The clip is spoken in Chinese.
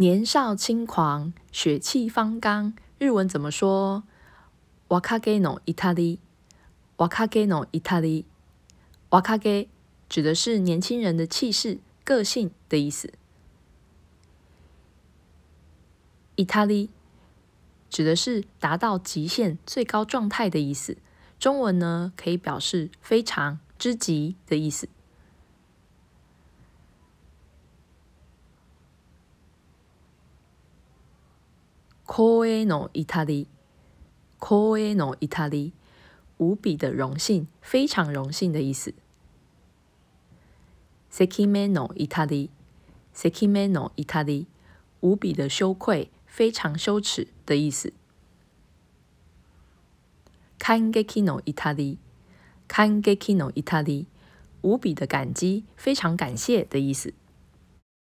年少轻狂，血气方刚，日文怎么说？ワカゲノイタリ，ワカゲノイタリ，ワ卡给指的是年轻人的气势、个性的意思；意タリ指的是达到极限、最高状态的意思。中文呢，可以表示非常、之极的意思。coeno Italy。c o e n o Italy，无比的荣幸，非常荣幸的意思。sekimeno a l y s e k i m e n o Italy，无比的羞愧，非常羞耻的意思。kankekino a l y k a n k e k i n o Italy，无比的感激，非常感谢的意思。